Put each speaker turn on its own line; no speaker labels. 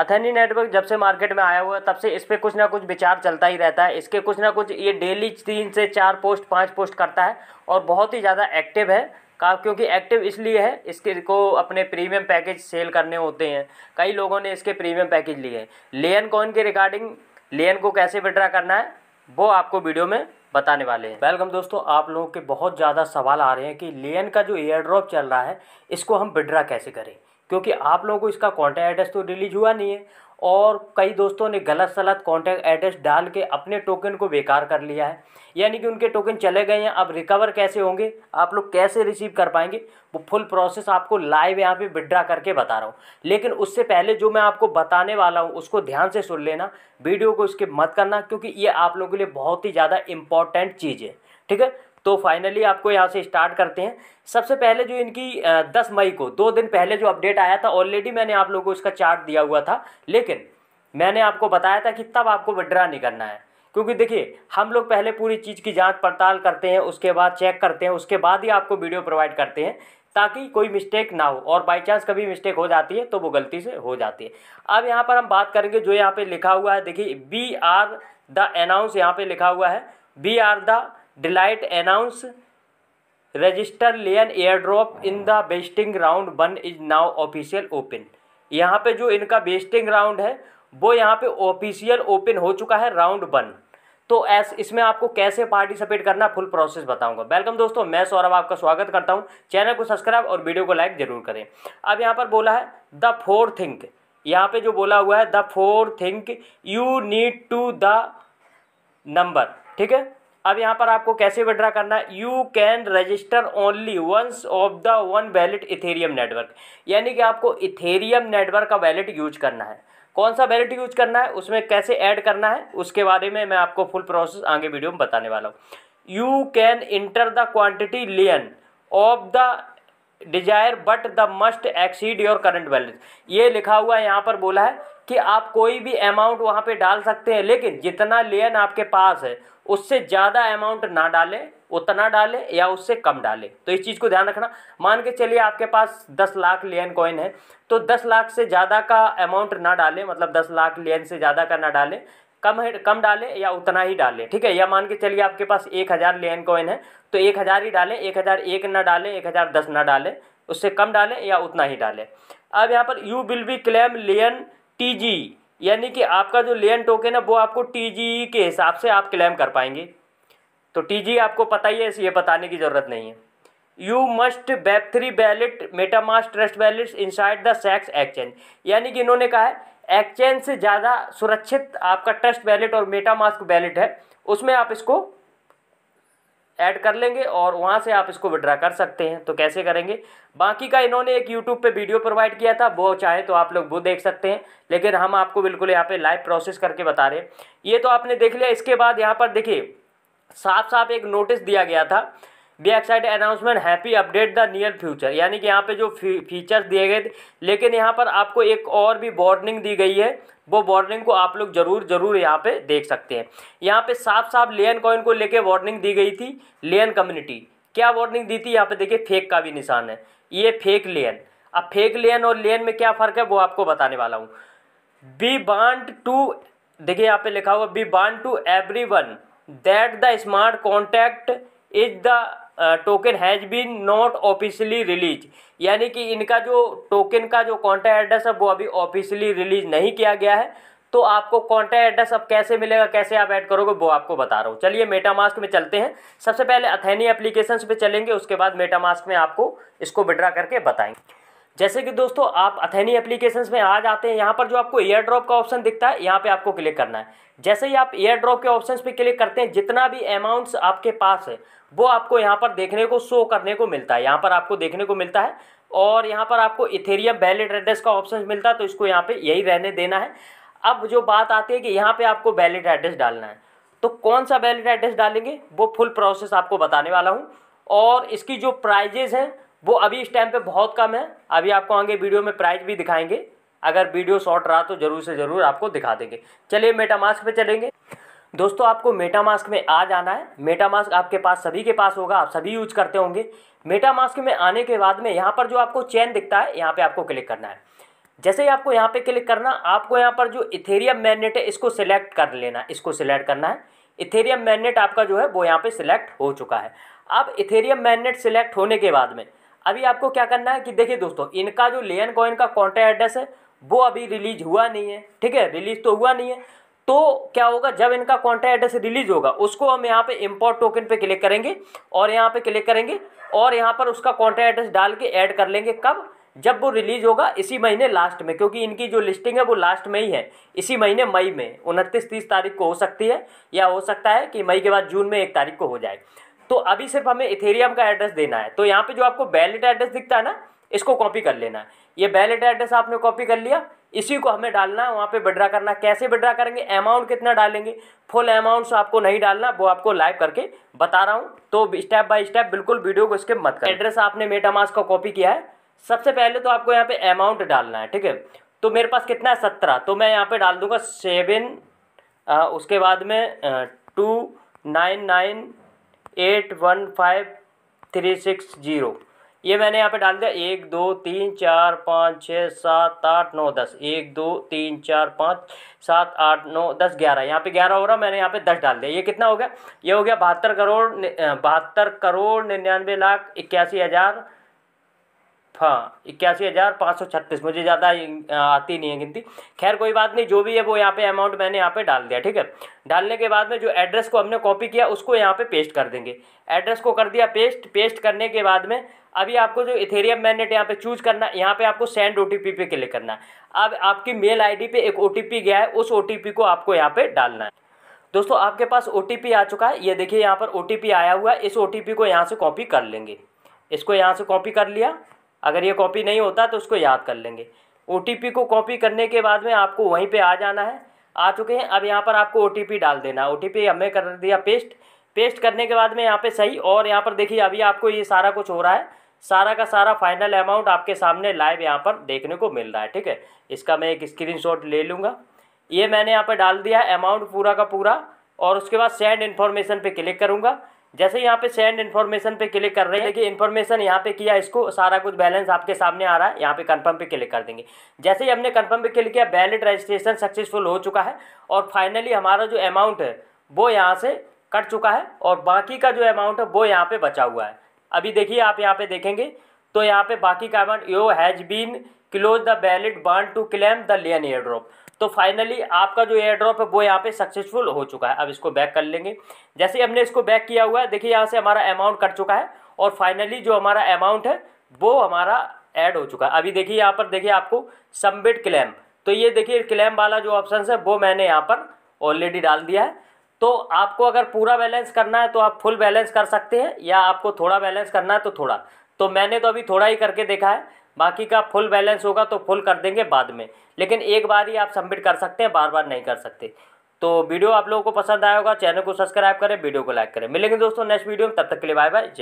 अथनी network जब से market में आया हुआ है तब से इस पर कुछ ना कुछ विचार चलता ही रहता है इसके कुछ ना कुछ ये डेली तीन से चार पोस्ट पाँच पोस्ट करता है और बहुत ही ज़्यादा एक्टिव है का क्योंकि एक्टिव इसलिए है इसके को अपने प्रीमियम पैकेज सेल करने होते हैं कई लोगों ने इसके प्रीमियम पैकेज लिए हैं लेन कॉइन के रिगार्डिंग लेन को कैसे विड्रा करना है वो आपको वीडियो में बताने वाले हैं वेलकम दोस्तों आप लोगों के बहुत ज़्यादा सवाल आ रहे हैं कि लेन का जो एयर ड्रॉप चल रहा है इसको हम विड्रा कैसे करें क्योंकि आप लोगों को इसका कॉन्टैक्ट एड्रेस तो रिलीज हुआ नहीं है और कई दोस्तों ने गलत सलत कॉन्टैक्ट एड्रेस डाल के अपने टोकन को बेकार कर लिया है यानी कि उनके टोकन चले गए हैं अब रिकवर कैसे होंगे आप लोग कैसे रिसीव कर पाएंगे वो फुल प्रोसेस आपको लाइव यहाँ पे विड्रा करके बता रहा हूँ लेकिन उससे पहले जो मैं आपको बताने वाला हूँ उसको ध्यान से सुन लेना वीडियो को इसके मत करना क्योंकि ये आप लोगों के लिए बहुत ही ज़्यादा इंपॉर्टेंट चीज़ है ठीक है तो फाइनली आपको यहाँ से स्टार्ट करते हैं सबसे पहले जो इनकी दस मई को दो दिन पहले जो अपडेट आया था ऑलरेडी मैंने आप लोगों को इसका चार्ट दिया हुआ था लेकिन मैंने आपको बताया था कि तब आपको विड्रा नहीं करना है क्योंकि देखिए हम लोग पहले पूरी चीज़ की जांच पड़ताल करते हैं उसके बाद चेक करते हैं उसके बाद ही आपको वीडियो प्रोवाइड करते हैं ताकि कोई मिस्टेक ना हो और बाई चांस कभी मिस्टेक हो जाती है तो वो गलती से हो जाती है अब यहाँ पर हम बात करेंगे जो यहाँ पर लिखा हुआ है देखिए बी आर द अनाउंस यहाँ पर लिखा हुआ है B R the delight announce register lane drop in the vesting round one is now official open यहाँ पे जो इनका बेस्टिंग राउंड है वो यहाँ पे ऑफिशियल ओपन हो चुका है राउंड वन तो एस इसमें आपको कैसे पार्टिसिपेट करना फुल प्रोसेस बताऊंगा वेलकम दोस्तों मैं सौरभ आपका स्वागत करता हूँ चैनल को सब्सक्राइब और वीडियो को लाइक जरूर करें अब यहाँ पर बोला है द फोर थिंक यहाँ पे जो बोला हुआ है the four think you need to the number ठीक है अब यहाँ पर आपको कैसे विड्रा करना है you can register only once of the one wallet Ethereum network यानी कि आपको इथेरियम नेटवर्क का वैलेट यूज करना है कौन सा वैलेट यूज करना है उसमें कैसे ऐड करना है उसके बारे में मैं आपको फुल प्रोसेस आगे वीडियो में बताने वाला हूँ you can enter the quantity lane of the desire but the must exceed your current balance ये लिखा हुआ है यहाँ पर बोला है कि आप कोई भी अमाउंट वहाँ पे डाल सकते हैं लेकिन जितना लेन आपके पास है उससे ज़्यादा अमाउंट ना डालें उतना डाले या उससे कम डाले तो इस चीज़ को ध्यान रखना मान के चलिए आपके पास दस लाख लेन कॉइन है तो दस लाख से ज़्यादा का अमाउंट ना डालें मतलब दस लाख लेन से ज़्यादा का ना डालें कम है कम डालें या उतना ही डालें ठीक है या मान के चलिए आपके पास एक हज़ार लेन कॉइन है तो एक हज़ार ही डालें एक हज़ार एक ना डालें एक हज़ार दस ना डालें उससे कम डालें या उतना ही डालें अब यहाँ पर you will be claim lane T G यानी कि आपका जो लेन टोकन है वो आपको टी के हिसाब से आप क्लेम कर पाएंगे तो टी आपको पता ही है इसे ये बताने की ज़रूरत नहीं है यू मस्ट बैप three wallet MetaMask trust wallet inside the CEX exchange यानी कि इन्होंने कहा है एक्सचेंज से ज़्यादा सुरक्षित आपका ट्रस्ट बैलेट और मेटामास्क बैलेट है उसमें आप इसको ऐड कर लेंगे और वहाँ से आप इसको विड्रा कर सकते हैं तो कैसे करेंगे बाकी का इन्होंने एक यूट्यूब पे वीडियो प्रोवाइड किया था वो चाहे तो आप लोग वो देख सकते हैं लेकिन हम आपको बिल्कुल यहाँ पे लाइव प्रोसेस करके बता रहे हैं ये तो आपने देख लिया इसके बाद यहाँ पर देखिए साफ साफ एक नोटिस दिया गया था be excited announcement happy update the near future यानी कि यहाँ पे जो फीचर्स दिए गए थे लेकिन यहाँ पर आपको एक और भी वार्निंग दी गई है वो वार्निंग को आप लोग जरूर जरूर यहाँ पे देख सकते हैं यहाँ पे साफ साफ लेन कॉइन को लेके वार्निंग दी गई थी लेन कम्युनिटी क्या वार्निंग दी थी यहाँ पे देखिए फेक का भी निशान है ये फेक लेन अब फेक लेन और लेन में क्या फ़र्क है वो आपको बताने वाला हूँ बी बांट टू देखिए यहाँ पे लिखा हुआ be bound to everyone that the smart contact is the token has been not officially release यानी कि इनका जो टोकन का जो कॉन्टैक्ट एड्रेस है वो अभी ऑफिशियली रिलीज नहीं किया गया है तो आपको कॉन्टैक्ट एड्रेस अब कैसे मिलेगा कैसे आप ऐड करोगे वो आपको बता रहा हूँ चलिए मेटामास्क में चलते हैं सबसे पहले अथेनी एप्लीकेशन पे चलेंगे उसके बाद मेटामास्क में आपको इसको विड्रा करके बताएंगे जैसे कि दोस्तों आप अथेनी एप्लीकेशन में आ जाते हैं यहाँ पर जो आपको एयर ड्रॉप का ऑप्शन दिखता है यहाँ पे आपको क्लिक करना है जैसे ही आप एयर ड्रॉप के ऑप्शन पे क्लिक करते हैं जितना भी अमाउंट्स आपके पास है वो आपको यहाँ पर देखने को शो करने को मिलता है यहाँ पर आपको देखने को मिलता है और यहाँ पर आपको इथेरियम वैलिड एड्रेस का ऑप्शन मिलता है तो इसको यहाँ पे यही रहने देना है अब जो बात आती है कि यहाँ पे आपको वैलिड एड्रेस डालना है तो कौन सा वैलिड एड्रेस डालेंगे वो फुल प्रोसेस आपको बताने वाला हूँ और इसकी जो प्राइजेज़ हैं वो अभी इस टाइम पे बहुत कम है अभी आपको आगे वीडियो में प्राइज भी दिखाएंगे अगर वीडियो शॉर्ट रहा तो ज़रूर से ज़रूर आपको दिखा देंगे चलिए मेटामास्क पे चलेंगे दोस्तों आपको मेटामास्क में आ जाना है मेटामास्क आपके पास सभी के पास होगा आप सभी यूज करते होंगे मेटामास्क में आने के बाद में यहाँ पर जो आपको चैन दिखता है यहाँ पे आपको क्लिक करना है जैसे ही आपको यहाँ पे क्लिक करना आपको यहाँ पर जो इथेरियम मैग्नेट है इसको सिलेक्ट कर लेना इसको सिलेक्ट करना है इथेरियम मैग्नेट आपका जो है वो यहाँ पे सिलेक्ट हो चुका है अब इथेरियम मैग्नेट सिलेक्ट होने के बाद में अभी आपको क्या करना है कि देखिए दोस्तों इनका जो लेन कॉइन का कॉन्टैक्ट एड्रेस है वो अभी रिलीज हुआ नहीं है ठीक है रिलीज तो हुआ नहीं है तो क्या होगा जब इनका कॉन्ट्रैक्ट एड्रेस रिलीज होगा उसको हम यहाँ पे इंपोर्ट टोकन पे क्लिक करेंगे और यहाँ पे क्लिक करेंगे और यहाँ पर उसका कॉन्ट्रैक्ट एड्रेस डाल के ऐड कर लेंगे कब जब वो रिलीज होगा इसी महीने लास्ट में क्योंकि इनकी जो लिस्टिंग है वो लास्ट में ही है इसी महीने मई में उनतीस तीस तारीख को हो सकती है या हो सकता है कि मई के बाद जून में एक तारीख को हो जाए तो अभी सिर्फ हमें इथेरियम का एड्रेस देना है तो यहाँ पर जो आपको वैलिड एड्रेस दिखता है ना इसको कॉपी कर लेना है ये वैलिड एड्रेस आपने कॉपी कर लिया इसी को हमें डालना है वहाँ पे विड्रा करना कैसे विड्रा करेंगे अमाउंट कितना डालेंगे फुल अमाउंट्स आपको नहीं डालना वो आपको लाइव करके बता रहा हूँ तो स्टेप बाय स्टेप बिल्कुल वीडियो को स्किप मत करें एड्रेस आपने मेटामास का कॉपी किया है सबसे पहले तो आपको यहाँ पे अमाउंट डालना है ठीक है तो मेरे पास कितना है सत्रह तो मैं यहाँ पर डाल दूँगा सेवन उसके बाद में two nine nine eight one five three six zero ये मैंने यहाँ पे डाल दिया एक दो तीन चार पाँच छः सात आठ नौ दस एक दो तीन चार पाँच सात आठ नौ दस ग्यारह यहाँ पे ग्यारह हो रहा मैंने यहाँ पे दस डाल दिया ये कितना हो गया ये हो गया बहत्तर करोड़ बहत्तर करोड़ निन्यानवे लाख इक्यासी हज़ार हाँ इक्यासी हज़ार पाँच सौ छत्तीस मुझे ज़्यादा आती नहीं है गिनती खैर कोई बात नहीं जो भी है वो यहाँ पे अमाउंट मैंने यहाँ पे डाल दिया ठीक है डालने के बाद में जो एड्रेस को हमने कॉपी किया उसको यहाँ पे पेस्ट कर देंगे एड्रेस को कर दिया पेस्ट पेस्ट करने के बाद में अभी आपको जो इथेरियम मैनेट यहाँ पे चूज करना यहाँ पे आपको सेंड ओ पे क्लिक करना है अब आपकी मेल आई पे एक ओ गया है उस ओ को आपको यहाँ पर डालना है दोस्तों आपके पास ओ आ चुका है ये देखिए यहाँ पर ओ आया हुआ है इस ओ को यहाँ से कॉपी कर लेंगे इसको यहाँ से कॉपी कर लिया अगर ये कॉपी नहीं होता तो उसको याद कर लेंगे ओ को कॉपी करने के बाद में आपको वहीं पर आ जाना है आ चुके हैं अब यहाँ पर आपको ओ डाल देना ओ टी हमने कर दिया पेस्ट पेस्ट करने के बाद में यहाँ पे सही और यहाँ पर देखिए अभी आपको ये सारा कुछ हो रहा है सारा का सारा फाइनल अमाउंट आपके सामने लाइव यहाँ पर देखने को मिल रहा है ठीक है इसका मैं एक स्क्रीनशॉट ले लूँगा ये मैंने यहाँ पर डाल दिया अमाउंट पूरा का पूरा और उसके बाद सेंड इन्फॉर्मेशन पे क्लिक करूँगा जैसे यहाँ पे सेंड इन्फॉर्मेशन पे क्लिक कर रहे हैं देखिए इन्फॉर्मेशन यहाँ पे किया इसको सारा कुछ बैलेंस आपके सामने आ रहा है यहाँ पे कंफर्म पे क्लिक कर देंगे जैसे ही हमने कंफर्म पे क्लिक किया वैलिड रजिस्ट्रेशन सक्सेसफुल हो चुका है और फाइनली हमारा जो अमाउंट है वो यहाँ से कट चुका है और बाकी का जो अमाउंट है वो यहाँ पर बचा हुआ है अभी देखिए आप यहाँ पर देखेंगे तो यहाँ पर बाकी का amount you has been close the valid bond to claim the lien airdrop तो फाइनली आपका जो एयर ड्रॉप है वो यहाँ पे सक्सेसफुल हो चुका है अब इसको बैक कर लेंगे जैसे ही हमने इसको बैक किया हुआ है देखिए यहाँ से हमारा अमाउंट कट चुका है और फाइनली जो हमारा अमाउंट है वो हमारा ऐड हो चुका है अभी देखिए यहाँ पर देखिए आपको सबमिट क्लेम तो ये देखिए क्लेम वाला जो ऑप्शन है वो मैंने यहाँ पर ऑलरेडी डाल दिया है तो आपको अगर पूरा बैलेंस करना है तो आप फुल बैलेंस कर सकते हैं या आपको थोड़ा बैलेंस करना है तो थोड़ा तो मैंने तो अभी थोड़ा ही करके देखा है बाकी का फुल बैलेंस होगा तो फुल कर देंगे बाद में लेकिन एक बार ही आप सबमिट कर सकते हैं बार बार नहीं कर सकते तो वीडियो आप लोगों को पसंद आया होगा चैनल को सब्सक्राइब करें वीडियो को लाइक करें मिलेंगे दोस्तों नेक्स्ट वीडियो में तब तक के लिए बाय बाय